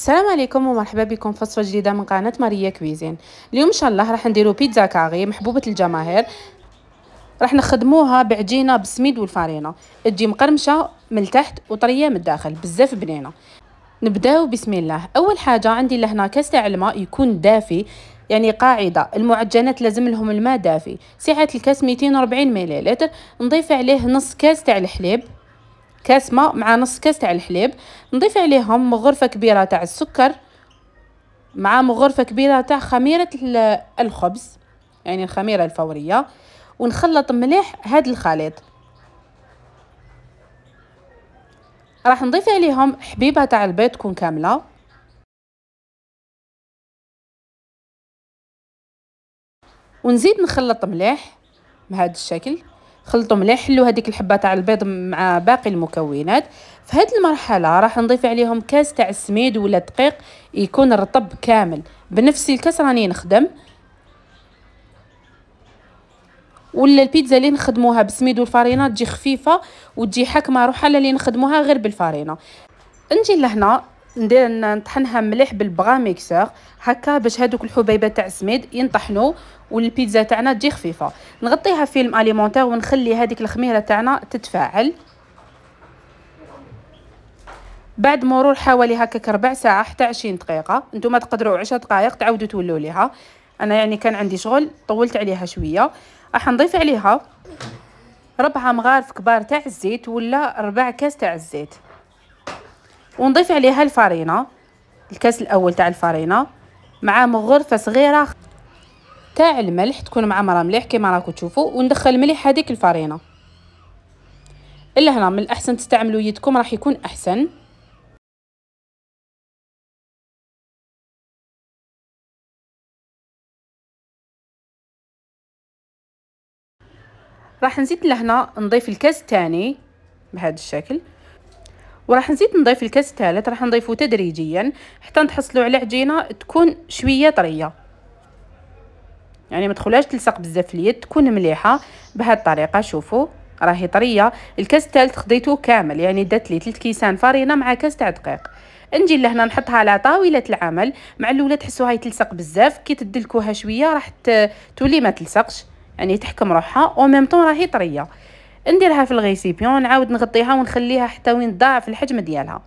السلام عليكم ومرحبا بكم في وصفه جديده من قناه ماريا كويزين اليوم ان شاء الله راح نديرو بيتزا كاغي محبوبه الجماهير راح نخدموها بعجينه بالسميد والفارينه تجي مقرمشه من التحت وطريه من الداخل بزاف بنينه نبداو بسم الله اول حاجه عندي لهنا كاس تاع الماء يكون دافي يعني قاعدة المعجنات لازم لهم الماء دافي سعة الكاس 240 ملل نضيف عليه نص كاس تاع الحليب كاس ماء مع نص كاس تاع الحليب نضيف عليهم مغرفه كبيره تاع السكر مع مغرفه كبيره تاع خميره الخبز يعني الخميره الفوريه ونخلط مليح هذا الخليط راح نضيف عليهم حبيبه تاع البيض تكون كامله ونزيد نخلط مليح بهذا الشكل خلطوا مليح حلوا هذيك الحبه تاع البيض مع باقي المكونات في هذه المرحله راح نضيف عليهم كاس تاع السميد ولا دقيق يكون رطب كامل بنفس الكاس راني نخدم ولا البيتزا اللي نخدموها بالسميد والفارينه تجي خفيفه وتجي حكمه روحها اللي نخدموها غير بالفارينه نجي لهنا ندير نطحنها مليح بالبغا ميكسور هكا باش هادوك الحبيبه تاع السميد ينطحنوا والبيتزا تاعنا تجي خفيفه نغطيها فيلم اليمونتير ونخلي هذيك الخميره تاعنا تتفاعل بعد مرور حوالي هكاك ربع ساعه حتى 20 دقيقه نتوما تقدروا 10 دقائق تعاودوا تولوا ليها انا يعني كان عندي شغل طولت عليها شويه راح نضيف عليها ربع مغارف كبار تاع الزيت ولا ربع كاس تاع الزيت ونضيف عليها الفرينه الكاس الاول تاع الفرينه مع مغرفه صغيره تاع الملح تكون معمره مليح كيما راكم تشوفوا وندخل مليح هذيك الفرينه الهنا من الاحسن تستعملوا يدكم راح يكون احسن راح نزيد لهنا نضيف الكاس الثاني بهذا الشكل وراح نزيد نضيف الكاس الثالث راح نضيفه تدريجيا حتى نتحصلوا على عجينه تكون شويه طريه يعني ما تدخلهاش تلصق بزاف في اليد تكون مليحه بهذه الطريقه شوفوا راهي طريه الكاس الثالث خديته كامل يعني دات لي 3 كيسان فرينه مع كاس تاع دقيق نجي لهنا نحطها على طاوله العمل مع الاولى هاي تلصق بزاف كي تدلكوها شويه راح تولي ما تلصقش يعني تحكم روحها او ميم طون راهي طريه نديرها في الغيسيبيون نعاود نغطيها ونخليها حتى وين ضاعف الحجم ديالها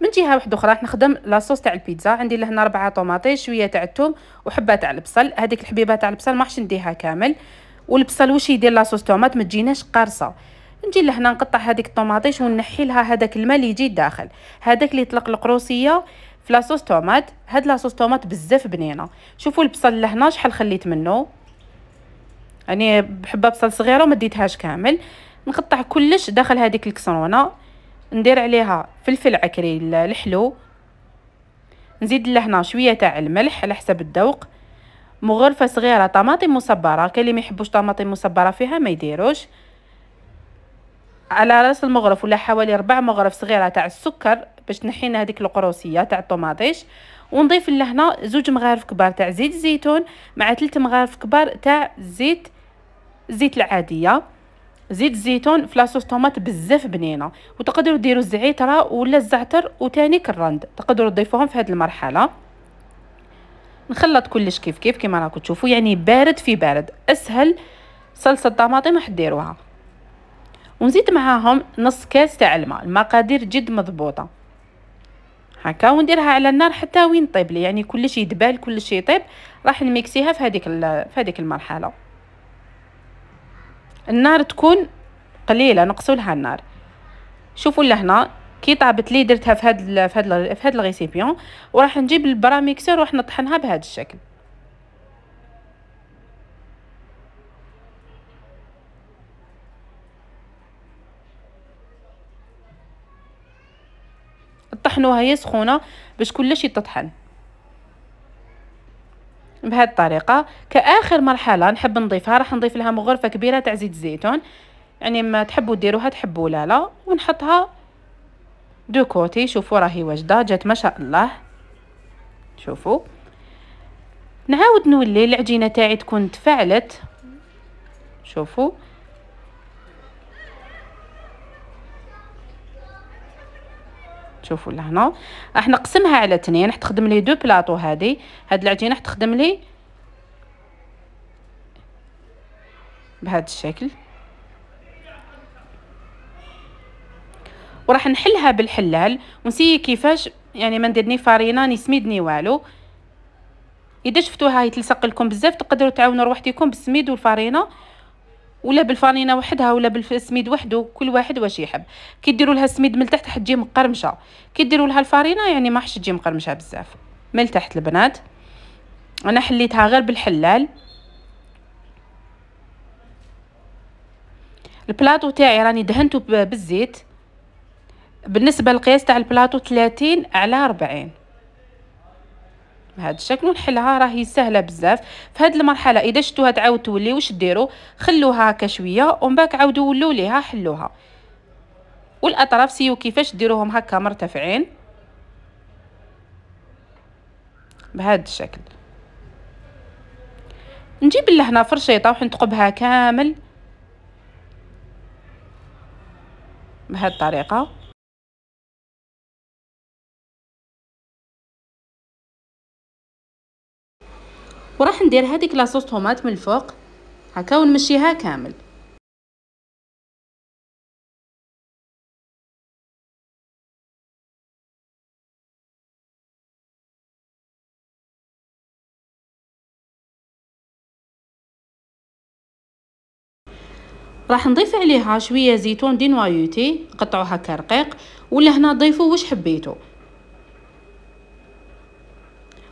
من جهه واحده اخرى نخدم لاصوص تاع البيتزا عندي لهنا ربعة طوماطي شويه تاع الثوم وحبه تاع البصل هذيك الحبيبه تاع البصل ما نديها كامل والبصل واش يدير لاصوص طوماط ما تجيناش قارصه نجي لهنا نقطع هذيك الطوماطيش ونحي لها هذاك الماء اللي يجي الداخل هذاك اللي يطلق القروسيه في لاصوص طوماط هاد لاصوص طوماط بزاف بنينه شوفوا البصل لهنا شحال خليت منه يعني بحبه بصل صغيره وما ديتهاش كامل نقطع كلش داخل هذيك الكسرونه ندير عليها فلفل عكري الحلو نزيد لهنا شويه تاع الملح على حسب الذوق مغرفه صغيره طماطم مصبره كاين اللي ما يحبوش طماطم مصبره فيها ما يديروش على راس المغرف ولا حوالي ربع مغرف صغيره تاع السكر باش نحينا هذيك القروسيه تاع الطوماطيش ونضيف لهنا زوج مغارف كبار تاع زيت الزيتون مع ثلاث مغارف كبار تاع زيت الزيت العاديه زيت الزيتون في لاصوص طوماط بزاف بنينه وتقدروا ديروا الزعتر ولا الزعتر وتاني كرند تقدروا تضيفوهم في هذه المرحله نخلط كلش كيف كيف كما راكم تشوفوا يعني بارد في بارد اسهل صلصه طماطم راح ديروها ونزيد معاهم نص كاس تاع الماء المقادير جد مضبوطه هكا ونديرها على النار حتى وين طيب لي يعني كلش يدبال كلش يطيب راح نميكسيها في هذيك في هذيك المرحله النار تكون قليله نقصوا لها النار شوفوا لهنا كي طابت لي درتها في هاد في هاد في هاد الغيسيبيون وراح نجيب البراميكسر وراح نطحنها بهذا الشكل طحنوها هي سخونه باش كلشي يتطحن بهذه الطريقه كاخر مرحله نحب نضيفها راح نضيف لها مغرفه كبيره تاع زيت الزيتون يعني ما تحبوا ديروها تحبوا لا لا ونحطها دو كوتي شوفوا راهي واجده جات ما شاء الله شوفوا نعاود نولي العجينه تاعي تكون تفعلت شوفوا شوفوا لهنا راح نقسمها على اثنين راح تخدم لي دو بلاطو هذه هاد العجينه راح تخدم لي بهذا الشكل وراح نحلها بالحلال ونسي كيفاش يعني ما نديرني فارينه نسميدني والو اذا شفتوها هي تلصق لكم بزاف تقدروا تعاونوا روحتكم بالسميد والفارينه ولا بالفانينه وحدها ولا بالسميد وحده كل واحد واش يحب كي ديروا لها السميد من تحت حتجي مقرمشه كي ديروا لها الفارينه يعني ما حش تجي مقرمشه بزاف من تحت البنات انا حليتها غير بالحلال البلاطو تاعي راني دهنته بالزيت بالنسبه للقياس تاع البلاطو 30 على 40 بهذا الشكل ونحلها راهي سهله بزاف في هذه المرحله اذا شفتوها تعاود تولي واش ديروا خلوها هكا شويه ومن بعد عاودوا ولوا ليها حلوها والاطراف سيو كيفاش ديروهم هكا مرتفعين بهذا الشكل نجيب لهنا فرشيطه وحنتقبها كامل بهذه الطريقه وراح ندير هذيك لاصوص طوماط من الفوق هكا ونمشيها كامل راح نضيف عليها شويه زيتون دي نوايوتي قطعوها كرقيق ولا هنا ضيفوا واش حبيتو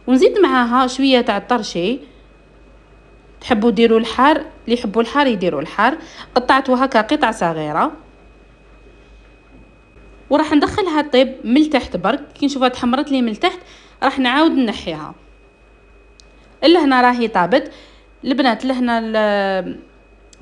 ونزيد معاها شويه تاع الطرشي تحبوا ديروا الحار اللي يحبوا الحار يديروا الحار قطعته هكا قطع صغيره وراح ندخلها طيب من التحت برك كي نشوفها تحمرت لي من التحت راح نعاود نحيها لهنا راهي طابت البنات لهنا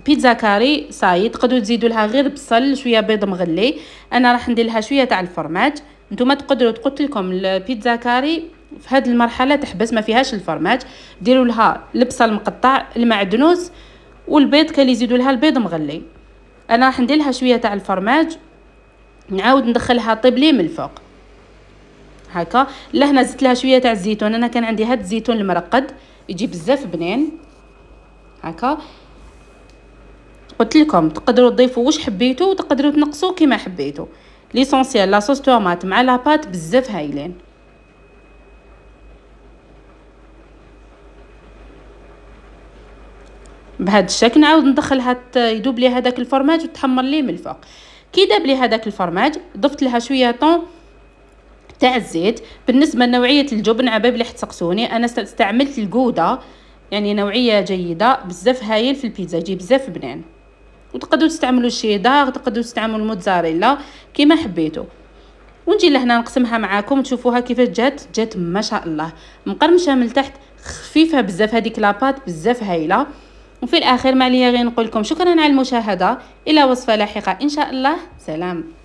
بيتزا كاري صاي تقدروا تزيدوا لها غير بصل شويه بيض مغلي انا راح ندير لها شويه تاع الفرماج نتوما تقدروا تقتلكم لكم البيتزا كاري في هذه المرحله تحبس ما فيهاش الفرماج ديروا لها البصل مقطع المعدنوس والبيض كان يزيدوا لها البيض مغلي انا راح ندير لها شويه تاع الفرماج نعاود ندخلها طيب لي من الفوق هكا لهنا زدت لها شويه تاع الزيتون انا كان عندي هاد الزيتون المرقد يجي بزاف بنين هكا قلت لكم تقدروا تضيفوا واش حبيتوا وتقدروا تنقصوا كما حبيتوا ليسونسيال لاصوص تومات مع لاباط بزاف هايلين بهذا الشكل نعاود ندخل هاد يدوب لي هذاك الفرماج وتحمر ليه من الفوق كي داب لي هذاك الفرماج ضفت لها شويه طون تاع الزيت بالنسبه لنوعيه الجبن عباب اللي حتسقسوني انا استعملت الجوده يعني نوعيه جيده بزاف هايل في البيتزا يجي بزاف بنان وتقدروا تستعملوا الشيدار تقدروا تستعملوا الموتزاريلا كيما حبيتو ونجي لهنا نقسمها معاكم تشوفوها كيفاش جات جات ما شاء الله مقرمشه من تحت خفيفه بزاف هذيك لاباط بزاف هايله وفي الآخر ما لي غير نقول لكم شكرا على المشاهدة إلى وصفة لاحقة إن شاء الله سلام